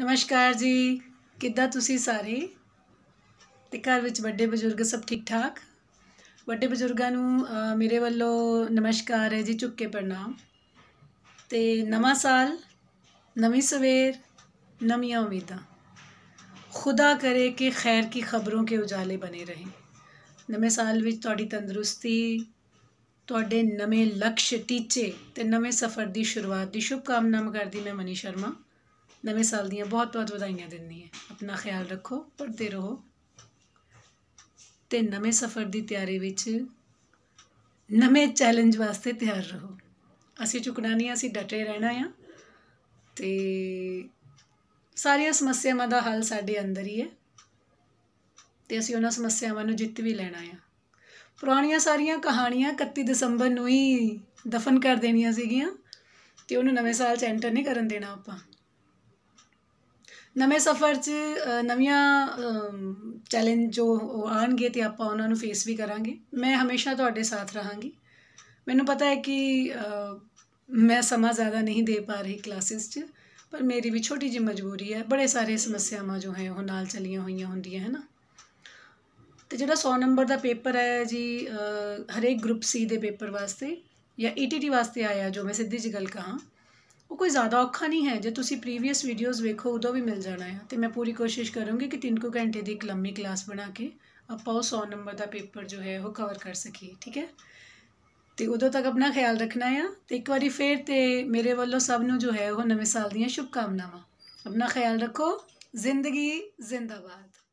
ਨਮਸਕਾਰ ਜੀ ਕਿੱਦਾਂ ਤੁਸੀਂ ਸਾਰੇ ਤੇ ਘਰ ਵਿੱਚ ਵੱਡੇ ਬਜ਼ੁਰਗ ਸਭ ਠੀਕ ਠਾਕ ਵੱਡੇ ਬਜ਼ੁਰਗਾਂ ਨੂੰ ਮੇਰੇ ਵੱਲੋਂ ਨਮਸਕਾਰ ਹੈ ਜੀ ਝੁੱਕ ਕੇ ਪ੍ਰਣਾਮ ਤੇ ਨਵਾਂ ਸਾਲ ਨਵੀਂ ਸਵੇਰ ਨਵੀਆਂ ਉਮੀਦਾਂ ਖੁਦਾ ਕਰੇ ਕਿ ਖੈਰ ਕੀ ਖਬਰੋਂ ਕੇ ਉਜਾਲੇ ਬਣੇ ਰਹੇ ਨਵੇਂ ਸਾਲ ਵਿੱਚ ਤੁਹਾਡੀ ਤੰਦਰੁਸਤੀ ਤੁਹਾਡੇ ਨਵੇਂ ਲਕਸ਼ ਟੀਚੇ ਤੇ ਨਵੇਂ ਸਫ਼ਰ ਦੀ ਸ਼ੁਰੂਆਤ ਦੀ ਸ਼ੁਭ ਕਾਮਨਾਵਾਂ ਕਰਦੀ ਮੈਂ ਮਨੀ ਸ਼ਰਮਾ ਨਵੇਂ ਸਾਲ ਦੀਆਂ ਬਹੁਤ ਬਹੁਤ ਵਧਾਈਆਂ ਦਿੰਦੀ ਹਾਂ ਆਪਣਾ ਖਿਆਲ ਰੱਖੋ ਪੜਦੇ ਰਹੋ ਤੇ ਨਵੇਂ ਸਫ਼ਰ ਦੀ ਤਿਆਰੀ ਵਿੱਚ ਨਵੇਂ ਚੈਲੰਜ ਵਾਸਤੇ ਤਿਆਰ ਰਹੋ ਅਸੀਂ ਝੁਕਣਾ ਨਹੀਂ ਅਸੀਂ ਡਟੇ ਰਹਿਣਾ ਆ ਤੇ ਸਾਰੀਆਂ ਸਮੱਸਿਆਵਾਂ ਦਾ ਹੱਲ ਸਾਡੇ ਅੰਦਰ ਹੀ ਹੈ ਤੇ ਅਸੀਂ ਉਹਨਾਂ ਸਮੱਸਿਆਵਾਂ ਨੂੰ ਜਿੱਤ ਵੀ ਲੈਣਾ ਆ ਪੁਰਾਣੀਆਂ ਸਾਰੀਆਂ ਕਹਾਣੀਆਂ 31 ਦਸੰਬਰ ਨੂੰ ਹੀ ਦਫਨ ਕਰ ਦੇਣੀਆਂ ਸੀਗੀਆਂ ਤੇ ਉਹਨੂੰ ਨਵੇਂ ਸਾਲ 'ਚ ਐਂਟਰ ਨਹੀਂ ਕਰਨ ਦੇਣਾ ਆਪਾਂ ਨਵੇਂ ਸਫ਼ਰ 'ਚ ਨਵੀਆਂ ਚੈਲੰਜ ਜੋ ਆਣਗੇ ਤੇ ਆਪਾਂ ਉਹਨਾਂ ਨੂੰ ਫੇਸ ਵੀ ਕਰਾਂਗੇ ਮੈਂ ਹਮੇਸ਼ਾ ਤੁਹਾਡੇ ਸਾਥ ਰਹਾਂਗੀ ਮੈਨੂੰ ਪਤਾ ਹੈ ਕਿ ਮੈਂ ਸਮਾਂ ਜ਼ਿਆਦਾ ਨਹੀਂ ਦੇ ਪਾ ਰਹੀ ਕਲਾਸਿਸ 'ਚ ਪਰ ਮੇਰੀ ਵੀ ਛੋਟੀ ਜਿਹੀ ਮਜਬੂਰੀ ਹੈ ਬੜੇ ਸਾਰੇ ਸਮੱਸਿਆਵਾਂ ਜੋ ਹੈ ਉਹ ਨਾਲ ਚਲੀਆਂ ਹੋਈਆਂ ਹੁੰਦੀਆਂ ਹੈ ਨਾ ਤੇ ਜਿਹੜਾ 100 ਨੰਬਰ ਦਾ ਪੇਪਰ ਹੈ ਜੀ ਹਰੇਕ ਗਰੁੱਪ ਸੀ ਦੇ ਪੇਪਰ ਵਾਸਤੇ ਜਾਂ ਈਟੀਟੀ e ਵਾਸਤੇ ਆਇਆ ਜੋ ਮੈਂ ਸਿੱਧੀ ਜੀ ਗੱਲ ਕਹਾਂ ਉਹ ਕੋਈ ਜ਼ਿਆਦਾ ਔਖਾ ਨਹੀਂ ਹੈ ਜੇ ਤੁਸੀਂ ਪ੍ਰੀਵੀਅਸ ਵੀਡੀਓਜ਼ ਵੇਖੋ ਉਦੋਂ ਵੀ ਮਿਲ ਜਾਣਾ ਹੈ ਤੇ ਮੈਂ ਪੂਰੀ ਕੋਸ਼ਿਸ਼ ਕਰੂੰਗੀ ਕਿ 3 ਕੁ ਘੰਟੇ ਦੀ ਇੱਕ ਲੰਮੀ ਕਲਾਸ ਬਣਾ ਕੇ ਆਪਾਂ ਉਹ 100 ਨੰਬਰ ਦਾ ਪੇਪਰ ਜੋ ਹੈ ਉਹ ਕਵਰ ਕਰ ਸਕੀਏ ਠੀਕ ਹੈ ਤੇ ਉਦੋਂ ਤੱਕ ਆਪਣਾ ਖਿਆਲ ਰੱਖਣਾ ਆ ਤੇ ਇੱਕ ਵਾਰੀ ਫੇਰ ਤੇ ਮੇਰੇ ਵੱਲੋਂ ਸਭ ਨੂੰ ਜੋ ਹੈ ਉਹ ਨਵੇਂ ਸਾਲ ਦੀਆਂ ਸ਼ੁਭ ਕਾਮਨਾਵਾਂ ਆਪਣਾ ਖਿਆਲ ਰੱਖੋ ਜ਼ਿੰਦਗੀ ਜ਼ਿੰਦਾਬਾਦ